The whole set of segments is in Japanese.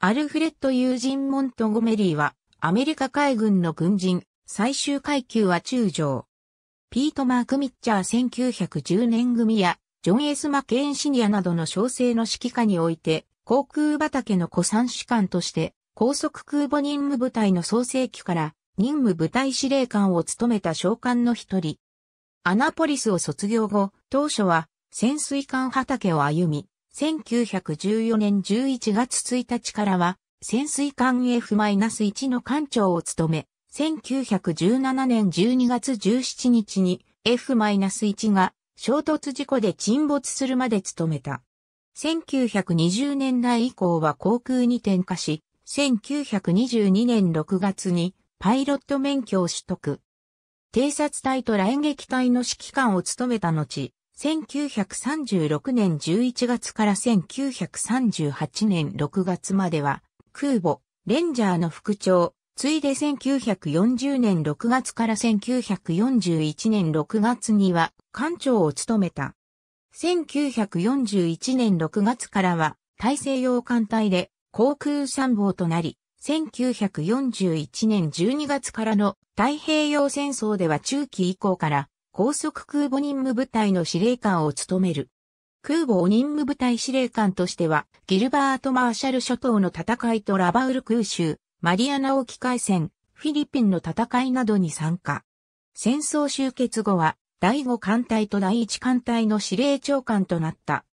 アルフレッド・ユージン・モントゴメリーは、アメリカ海軍の軍人、最終階級は中将。ピート・マーク・ミッチャー1910年組や、ジョン・エス・マケーン・シニアなどの小生の指揮下において、航空畑の古参士官として、高速空母任務部隊の創世期から、任務部隊司令官を務めた将官の一人。アナポリスを卒業後、当初は、潜水艦畑を歩み、1914年11月1日からは、潜水艦 F-1 の艦長を務め、1917年12月17日に F-1 が衝突事故で沈没するまで務めた。1920年代以降は航空に転化し、1922年6月にパイロット免許を取得。偵察隊と雷撃隊の指揮官を務めた後、1936年11月から1938年6月までは、空母、レンジャーの副長、ついで1940年6月から1941年6月には、艦長を務めた。1941年6月からは、大西洋艦隊で航空参謀となり、1941年12月からの太平洋戦争では中期以降から高速空母任務部隊の司令官を務める。空母任務部隊司令官としては、ギルバート・マーシャル諸島の戦いとラバウル空襲、マリアナ沖海戦、フィリピンの戦いなどに参加。戦争終結後は、第5艦隊と第1艦隊の司令長官となった。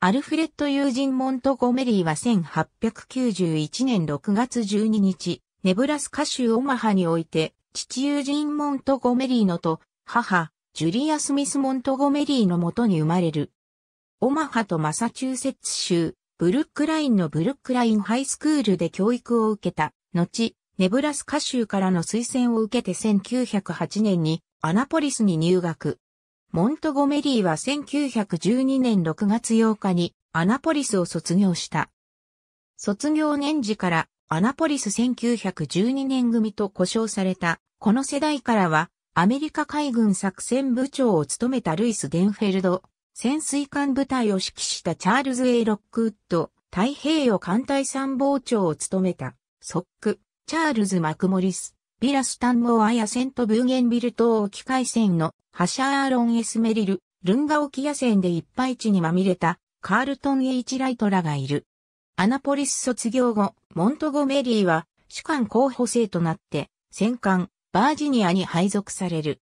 アルフレッド・ユージン・モントゴメリーは1891年6月12日、ネブラスカ州オマハにおいて、父ユージン・モントゴメリーのと、母、ジュリア・スミス・モントゴメリーのもとに生まれる。オマハとマサチューセッツ州、ブルックラインのブルックラインハイスクールで教育を受けた、後、ネブラスカ州からの推薦を受けて1908年にアナポリスに入学。モントゴメリーは1912年6月8日にアナポリスを卒業した。卒業年次からアナポリス1912年組と呼称された、この世代からはアメリカ海軍作戦部長を務めたルイス・デンフェルド、潜水艦部隊を指揮したチャールズ・エイ・ロックウッド、太平洋艦隊参謀長を務めた、ソック、チャールズ・マクモリス、ビラスタンモアやセント・ブーゲンビル島沖海戦のハシャー・アーロン・エスメリル、ルンガ沖野戦で一敗地にまみれた、カールトン・エイチ・ライトらがいる。アナポリス卒業後、モントゴメリーは主管候補生となって、戦艦、バージニアに配属される。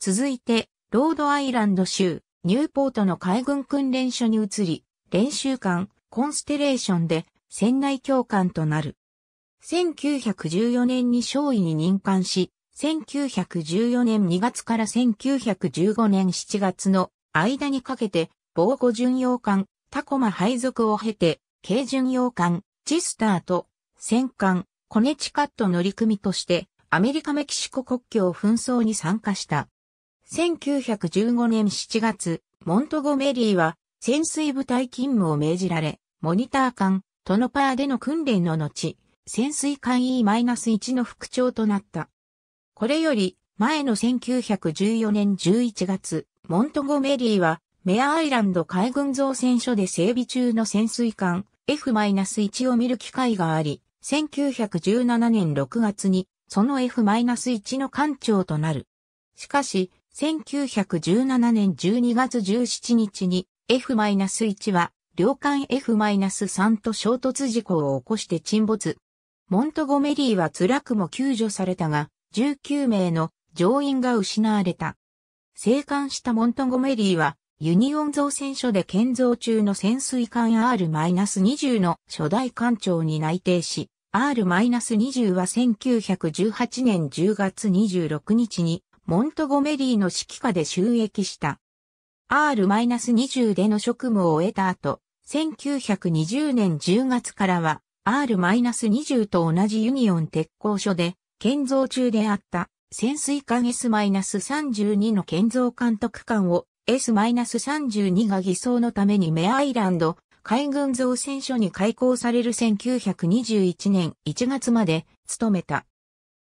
続いて、ロードアイランド州、ニューポートの海軍訓練所に移り、練習艦、コンステレーションで、船内教官となる。1914年に少尉に任官し、1914年2月から1915年7月の間にかけて、防護巡洋艦、タコマ配属を経て、軽巡洋艦、チスターと、戦艦、コネチカット乗組として、アメリカ・メキシコ国境紛争に参加した。1915年7月、モントゴメリーは潜水部隊勤務を命じられ、モニター艦、トノパーでの訓練の後、潜水艦 E-1 の副長となった。これより、前の1914年11月、モントゴメリーは、メアアイランド海軍造船所で整備中の潜水艦 F-1 を見る機会があり、1917年6月にその F-1 の艦長となる。しかし、1917年12月17日に F-1 は両艦 F-3 と衝突事故を起こして沈没。モントゴメリーは辛くも救助されたが、19名の乗員が失われた。生還したモントゴメリーは、ユニオン造船所で建造中の潜水艦 R-20 の初代艦長に内定し、R-20 は1918年10月26日にモントゴメリーの指揮下で収益した。R-20 での職務を終えた後、1920年10月からは R-20 と同じユニオン鉄工所で建造中であった潜水艦 S-32 の建造監督官を S-32 が偽装のためにメアイランド海軍造船所に開港される1921年1月まで勤めた。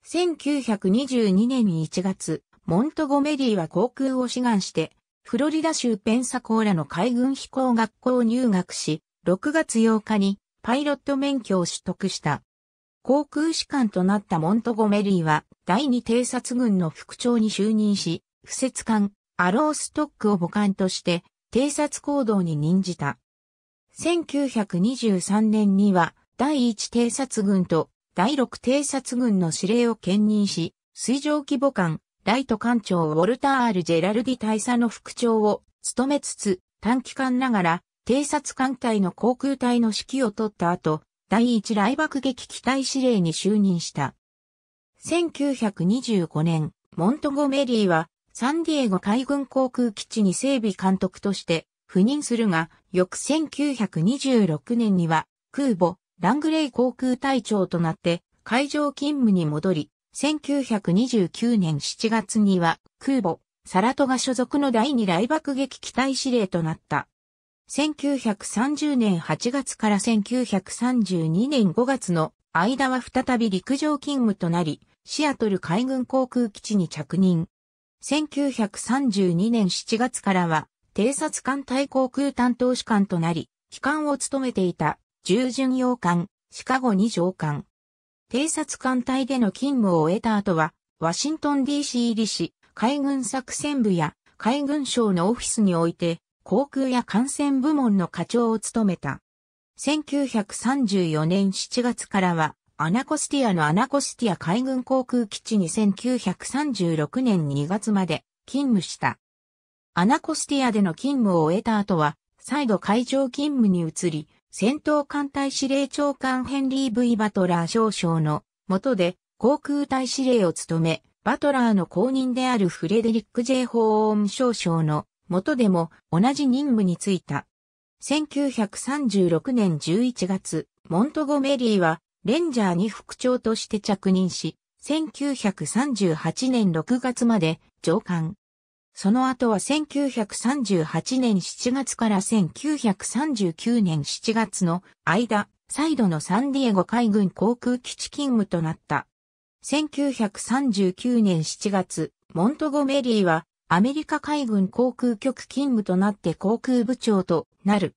1922年1月、モントゴメリーは航空を志願して、フロリダ州ペンサコーラの海軍飛行学校を入学し、6月8日にパイロット免許を取得した。航空士官となったモントゴメリーは第二偵察軍の副長に就任し、不設艦アローストックを母艦として偵察行動に任じた。1923年には第1偵察軍と第6偵察軍の司令を兼任し、水上規模艦、ライト艦長ウォルター・ル・ジェラルディ大佐の副長を務めつつ、短期間ながら、偵察艦隊の航空隊の指揮を取った後、第1雷爆撃機隊司令に就任した。1925年、モントゴメリーは、サンディエゴ海軍航空基地に整備監督として、赴任するが、翌1926年には空母ラングレイ航空隊長となって海上勤務に戻り、1929年7月には空母サラトガ所属の第二来爆撃機隊司令となった。1930年8月から1932年5月の間は再び陸上勤務となり、シアトル海軍航空基地に着任。1932年7月からは偵察艦対航空担当士官となり、機関を務めていた、従巡洋艦、シカゴに上艦。偵察艦隊での勤務を終えた後は、ワシントン DC 入りし、海軍作戦部や海軍省のオフィスにおいて、航空や艦船部門の課長を務めた。1934年7月からは、アナコスティアのアナコスティア海軍航空基地に1936年2月まで勤務した。アナコスティアでの勤務を終えた後は、再度海上勤務に移り、戦闘艦隊司令長官ヘンリー・ V・ バトラー少将の下で航空隊司令を務め、バトラーの後任であるフレデリック・ J・ ホーン少将の下でも同じ任務に就いた。1936年11月、モントゴメリーはレンジャーに副長として着任し、1938年6月まで上官、その後は1938年7月から1939年7月の間、再度のサンディエゴ海軍航空基地勤務となった。1939年7月、モントゴメリーはアメリカ海軍航空局勤務となって航空部長となる。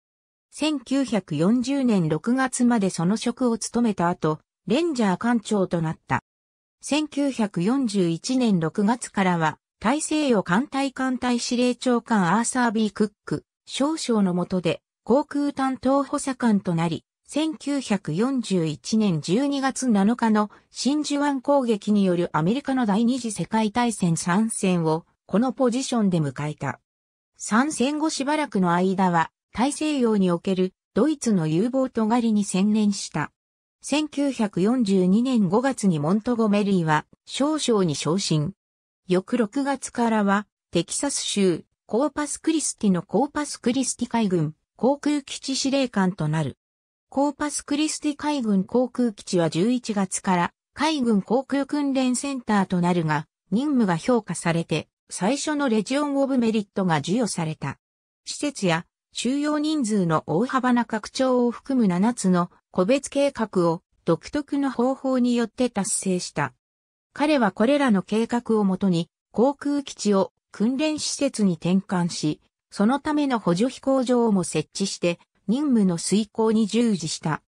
1940年6月までその職を務めた後、レンジャー艦長となった。1941年6月からは大西洋艦隊艦隊司令長官アーサー・ビー・クック、少将の下で航空担当補佐官となり、1941年12月7日の真珠湾攻撃によるアメリカの第二次世界大戦参戦をこのポジションで迎えた。参戦後しばらくの間は大西洋におけるドイツの有望と狩りに専念した。1942年5月にモントゴメリーは少将に昇進。翌6月からは、テキサス州、コーパスクリスティのコーパスクリスティ海軍、航空基地司令官となる。コーパスクリスティ海軍航空基地は11月から海軍航空訓練センターとなるが、任務が評価されて、最初のレジオン・オブ・メリットが授与された。施設や収容人数の大幅な拡張を含む7つの個別計画を独特の方法によって達成した。彼はこれらの計画をもとに、航空基地を訓練施設に転換し、そのための補助飛行場も設置して、任務の遂行に従事した。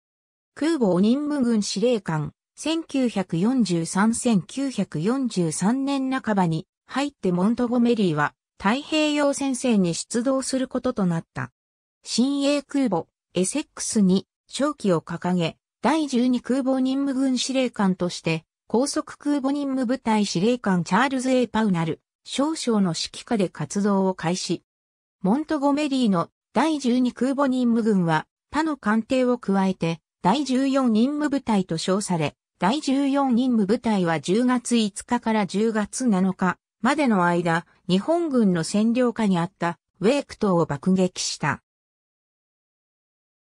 空母任務軍司令官、1943-1943年半ばに入ってモントゴメリーは太平洋戦線に出動することとなった。新鋭空母、エセックスに勝機を掲げ、第12空母任務軍司令官として高速空母任務部隊司令官チャールズ・エ A・ パウナル、少将の指揮下で活動を開始。モントゴメリーの第12空母任務軍は他の艦艇を加えて第14任務部隊と称され、第14任務部隊は10月5日から10月7日までの間、日本軍の占領下にあったウェーク島を爆撃した。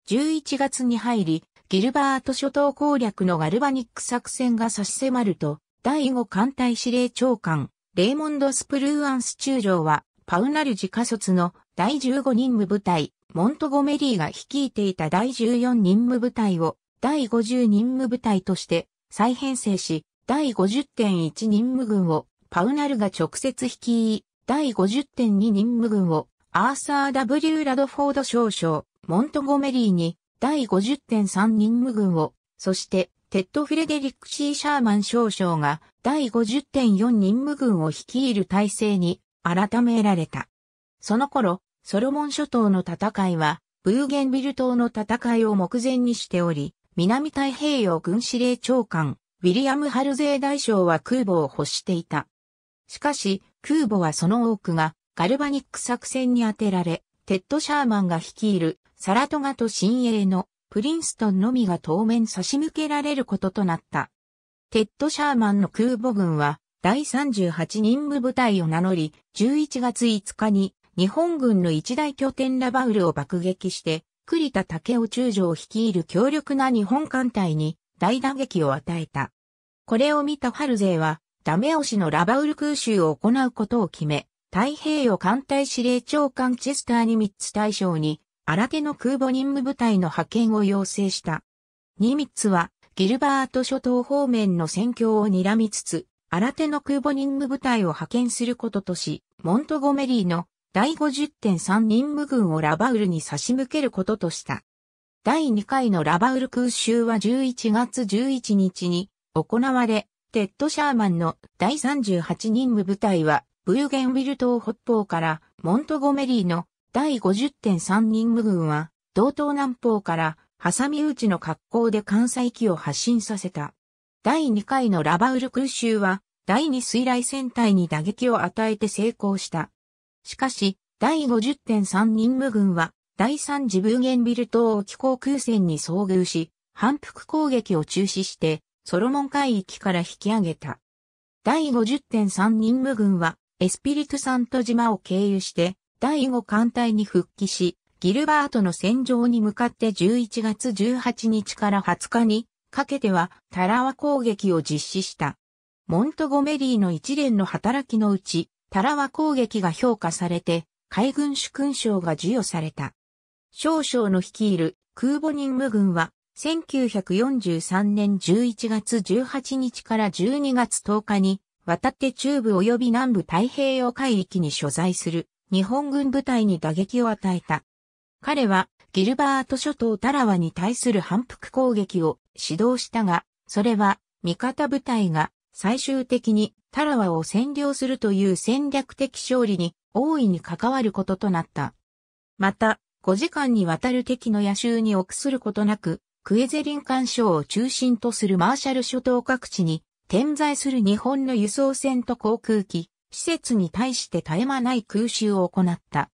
11月に入り、ギルバート諸島攻略のガルバニック作戦が差し迫ると、第5艦隊司令長官、レイモンド・スプルーアンス中将は、パウナル自家卒の第15任務部隊、モントゴメリーが率いていた第14任務部隊を、第50任務部隊として再編成し、第50.1任務軍をパウナルが直接率い、第50.2任務軍をアーサー・ W・ ラドフォード少将、モントゴメリーに第50.3任務軍を、そして、テッド・フレデリック・シー・シャーマン少将が第50.4任務軍を率いる体制に改められた。その頃、ソロモン諸島の戦いは、ブーゲンビル島の戦いを目前にしており、南太平洋軍司令長官、ウィリアム・ハルゼー大将は空母を欲していた。しかし、空母はその多くがガルバニック作戦に当てられ、テッド・シャーマンが率いるサラトガと新鋭のプリンストンのみが当面差し向けられることとなった。テッド・シャーマンの空母軍は第38任務部隊を名乗り、11月5日に日本軍の一大拠点ラバウルを爆撃して、栗田武雄中将を率いる強力な日本艦隊に大打撃を与えた。これを見たァルゼーは、ダメ押しのラバウル空襲を行うことを決め、太平洋艦隊司令長官チェスターに3つ対大将に新手の空母任務部隊の派遣を要請した。ニミッツは、ギルバート諸島方面の戦況を睨みつつ、新手の空母任務部隊を派遣することとし、モントゴメリーの第50.3任務軍をラバウルに差し向けることとした。第2回のラバウル空襲は11月11日に行われ、テッド・シャーマンの第38任務部隊はブーゲンウィル島北方からモントゴメリーの第50.3任務軍は、道東南方から、挟み撃ちの格好で関西機を発進させた。第2回のラバウル空襲は、第2水雷戦隊に打撃を与えて成功した。しかし、第50.3任務軍は、第3次ブーゲンビル島沖航空戦に遭遇し、反復攻撃を中止して、ソロモン海域から引き上げた。第50.3任務軍は、エスピリトサント島を経由して、第5艦隊に復帰し、ギルバートの戦場に向かって11月18日から20日にかけてはタラワ攻撃を実施した。モントゴメリーの一連の働きのうち、タラワ攻撃が評価されて、海軍主勲章が授与された。少将の率いる空母任務軍は、1943年11月18日から12月10日に、渡って中部及び南部太平洋海域に所在する日本軍部隊に打撃を与えた。彼はギルバート諸島タラワに対する反復攻撃を指導したが、それは味方部隊が最終的にタラワを占領するという戦略的勝利に大いに関わることとなった。また、5時間にわたる敵の野襲に臆することなく、クエゼリン干渉を中心とするマーシャル諸島各地に点在する日本の輸送船と航空機、施設に対して絶え間ない空襲を行った。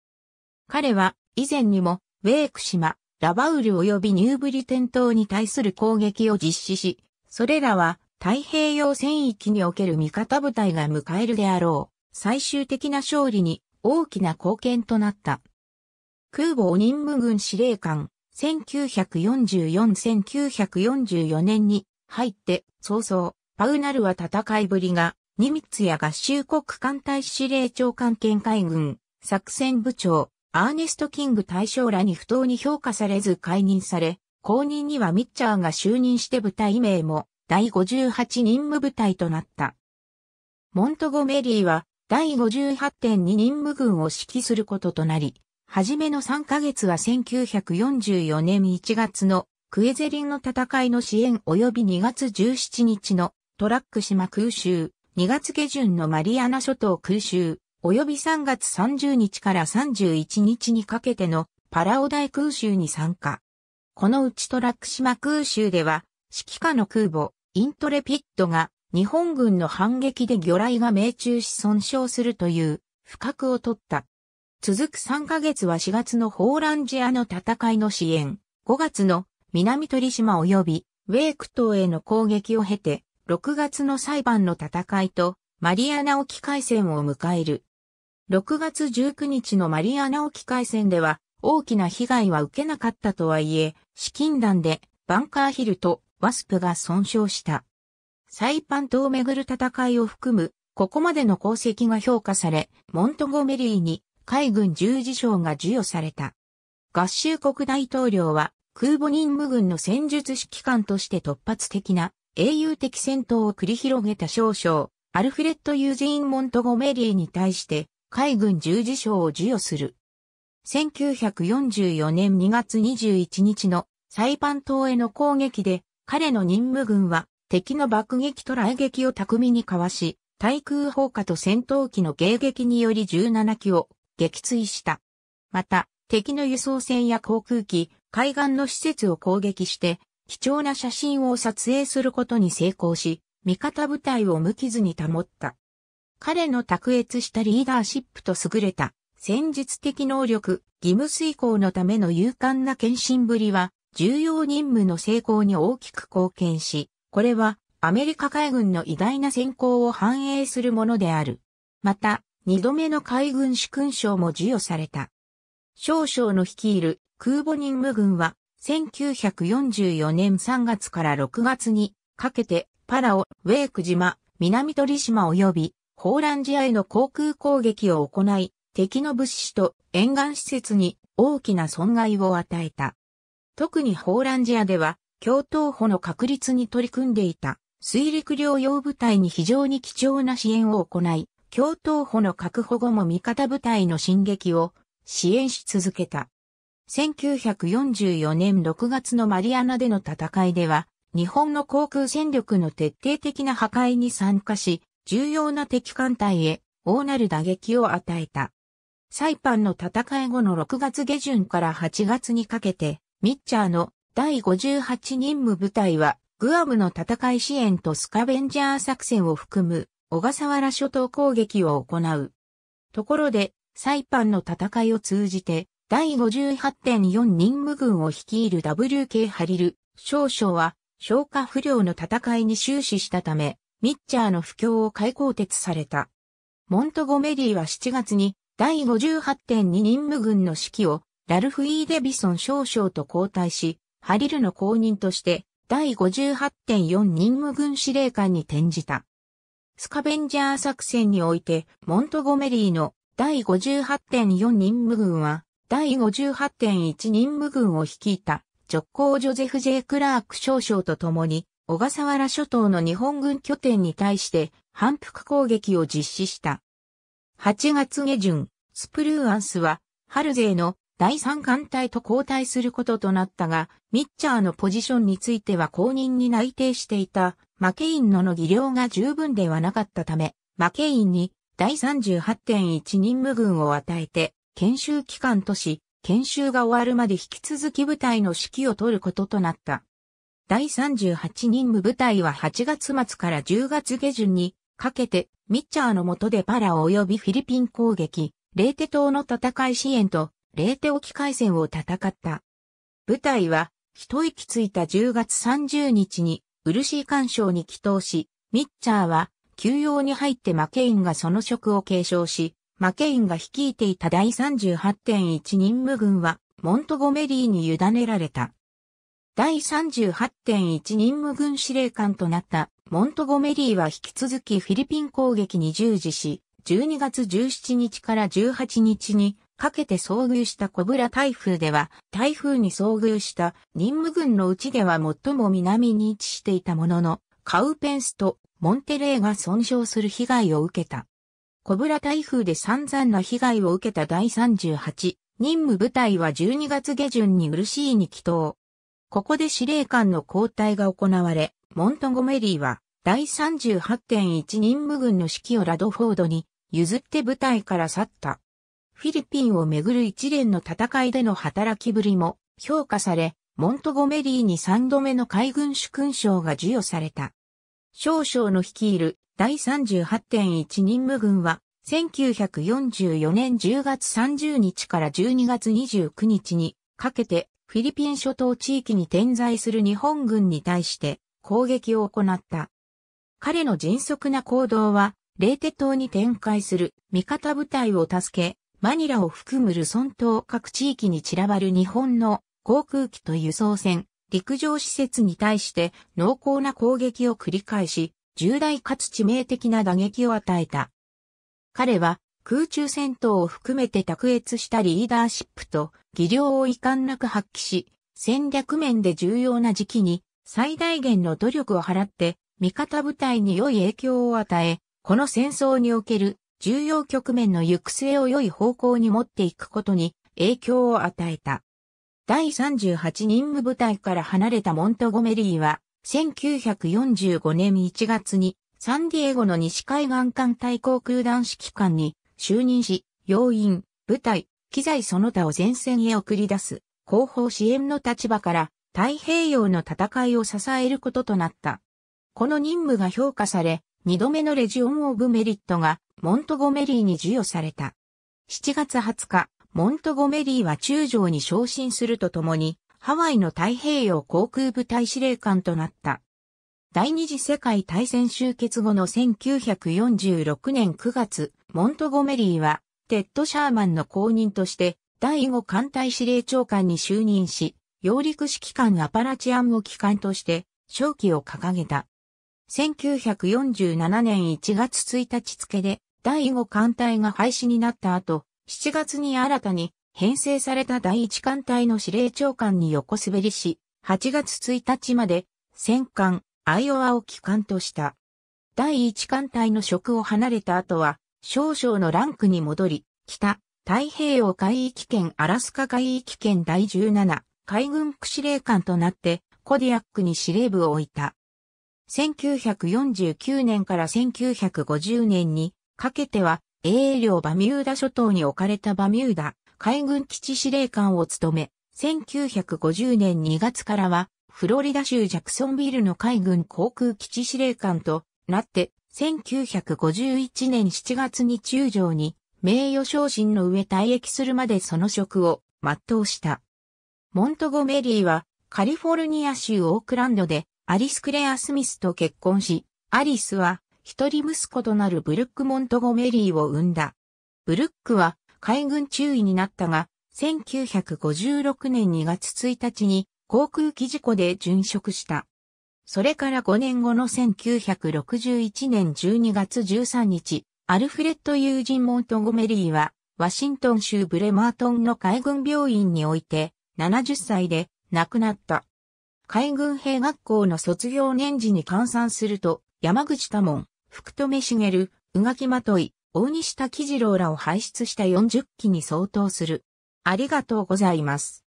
彼は以前にもウェーク島、ラバウル及びニューブリテン島に対する攻撃を実施し、それらは太平洋戦域における味方部隊が迎えるであろう最終的な勝利に大きな貢献となった。空母任務軍司令官、1944-1944年に入って早々、パウナルは戦いぶりがニミッツや合衆国艦隊司令長官兼海軍作戦部長、アーネスト・キング大将らに不当に評価されず解任され、後任にはミッチャーが就任して部隊名も第58任務部隊となった。モントゴメリーは第58.2任務軍を指揮することとなり、はじめの3ヶ月は1944年1月のクエゼリンの戦いの支援及び2月17日のトラック島空襲、2月下旬のマリアナ諸島空襲、及び3月30日から31日にかけてのパラオ大空襲に参加。このうちトラック島空襲では、指揮下の空母、イントレピッドが日本軍の反撃で魚雷が命中し損傷するという不覚を取った。続く3ヶ月は4月のホーランジアの戦いの支援、5月の南鳥島及びウェイク島への攻撃を経て、6月の裁判の戦いとマリアナ沖海戦を迎える。6月19日のマリアナ沖海戦では大きな被害は受けなかったとはいえ、資金弾でバンカーヒルとワスプが損傷した。サイパン島をめぐる戦いを含む、ここまでの功績が評価され、モントゴメリーに海軍十字章が授与された。合衆国大統領は空母任務軍の戦術指揮官として突発的な英雄的戦闘を繰り広げた少将、アルフレッド・ユージーン・モントゴメリーに対して海軍十字章を授与する。1944年2月21日のサイパン島への攻撃で彼の任務軍は敵の爆撃と雷撃を巧みにかわし、対空砲火と戦闘機の迎撃により17機を撃墜した。また、敵の輸送船や航空機、海岸の施設を攻撃して、貴重な写真を撮影することに成功し、味方部隊を無傷に保った。彼の卓越したリーダーシップと優れた戦術的能力、義務遂行のための勇敢な献身ぶりは、重要任務の成功に大きく貢献し、これはアメリカ海軍の偉大な選考を反映するものである。また、二度目の海軍主勲章も授与された。少将の率いる空母任務軍は1944年3月から6月にかけてパラオ、ウェーク島、南鳥島及びホーランジアへの航空攻撃を行い、敵の物資と沿岸施設に大きな損害を与えた。特にホーランジアでは、共闘歩の確立に取り組んでいた水陸両用部隊に非常に貴重な支援を行い、共闘歩の確保後も味方部隊の進撃を支援し続けた。1944年6月のマリアナでの戦いでは、日本の航空戦力の徹底的な破壊に参加し、重要な敵艦隊へ大なる打撃を与えた。サイパンの戦い後の6月下旬から8月にかけて、ミッチャーの第58任務部隊は、グアムの戦い支援とスカベンジャー作戦を含む小笠原諸島攻撃を行う。ところで、サイパンの戦いを通じて、第58.4任務軍を率いる WK ハリル、少将は、消化不良の戦いに終始したため、ミッチャーの不況を解更鉄された。モントゴメリーは7月に、第58.2任務軍の指揮を、ラルフ・イー・デビソン少将と交代し、ハリルの後任として、第58.4任務軍司令官に転じた。スカベンジャー作戦において、モントゴメリーの第58.4任務軍は、第58.1任務軍を率いた直行ジョゼフ・ジェイクラーク少将と共に、小笠原諸島の日本軍拠点に対して反復攻撃を実施した。8月下旬、スプルーアンスは、ハルゼイの第三艦隊と交代することとなったが、ミッチャーのポジションについては公認に内定していた、マケインのの技量が十分ではなかったため、マケインに第38.1任務軍を与えて、研修期間とし、研修が終わるまで引き続き部隊の指揮を取ることとなった。第38任務部隊は8月末から10月下旬にかけてミッチャーの下でパラ及びフィリピン攻撃、レーテ島の戦い支援とレーテ沖海戦を戦った。部隊は一息ついた10月30日に漆干渉に帰投し、ミッチャーは休養に入ってマケインがその職を継承し、マケインが率いていた第38.1任務軍は、モントゴメリーに委ねられた。第38.1任務軍司令官となったモントゴメリーは引き続きフィリピン攻撃に従事し、12月17日から18日にかけて遭遇したコブラ台風では、台風に遭遇した任務軍のうちでは最も南に位置していたものの、カウペンスとモンテレーが損傷する被害を受けた。コブラ台風で散々な被害を受けた第38任務部隊は12月下旬にしいに帰投。ここで司令官の交代が行われ、モントゴメリーは第38.1任務軍の指揮をラドフォードに譲って部隊から去った。フィリピンをめぐる一連の戦いでの働きぶりも評価され、モントゴメリーに3度目の海軍主勲章が授与された。少将の率いる第38.1任務軍は、1944年10月30日から12月29日にかけて、フィリピン諸島地域に点在する日本軍に対して攻撃を行った。彼の迅速な行動は、レーテ島に展開する味方部隊を助け、マニラを含むルソン島各地域に散らばる日本の航空機と輸送船、陸上施設に対して濃厚な攻撃を繰り返し、重大かつ致命的な打撃を与えた。彼は空中戦闘を含めて卓越したリーダーシップと技量を遺憾なく発揮し、戦略面で重要な時期に最大限の努力を払って味方部隊に良い影響を与え、この戦争における重要局面の行く末を良い方向に持っていくことに影響を与えた。第38任務部隊から離れたモントゴメリーは1945年1月にサンディエゴの西海岸艦隊航空団指揮官に就任し、要員、部隊、機材その他を前線へ送り出す後方支援の立場から太平洋の戦いを支えることとなった。この任務が評価され、2度目のレジオン・オブ・メリットがモントゴメリーに授与された。7月20日、モントゴメリーは中将に昇進するとともに、ハワイの太平洋航空部隊司令官となった。第二次世界大戦終結後の1946年9月、モントゴメリーは、テッド・シャーマンの後任として、第五艦隊司令長官に就任し、揚陸指揮官アパラチアンを機関として、正機を掲げた。1947年1月1日付で、第五艦隊が廃止になった後、7月に新たに編成された第一艦隊の司令長官に横滑りし、8月1日まで戦艦アイオワを帰還とした。第一艦隊の職を離れた後は、少々のランクに戻り、北、太平洋海域圏アラスカ海域圏第17海軍副司令官となって、コディアックに司令部を置いた。1949年から1950年にかけては、英領バミューダ諸島に置かれたバミューダ海軍基地司令官を務め、1950年2月からは、フロリダ州ジャクソンビルの海軍航空基地司令官となって、1951年7月に中将に名誉昇進の上退役するまでその職を全うした。モントゴメリーはカリフォルニア州オークランドでアリス・クレア・スミスと結婚し、アリスは一人息子となるブルック・モントゴメリーを産んだ。ブルックは海軍中尉になったが、1956年2月1日に航空機事故で殉職した。それから5年後の1961年12月13日、アルフレッド・ユージン・モントゴメリーは、ワシントン州ブレマートンの海軍病院において、70歳で亡くなった。海軍兵学校の卒業年次に換算すると、山口多門、福留茂、宇垣まとい、大西滝次郎らを輩出した40機に相当する。ありがとうございます。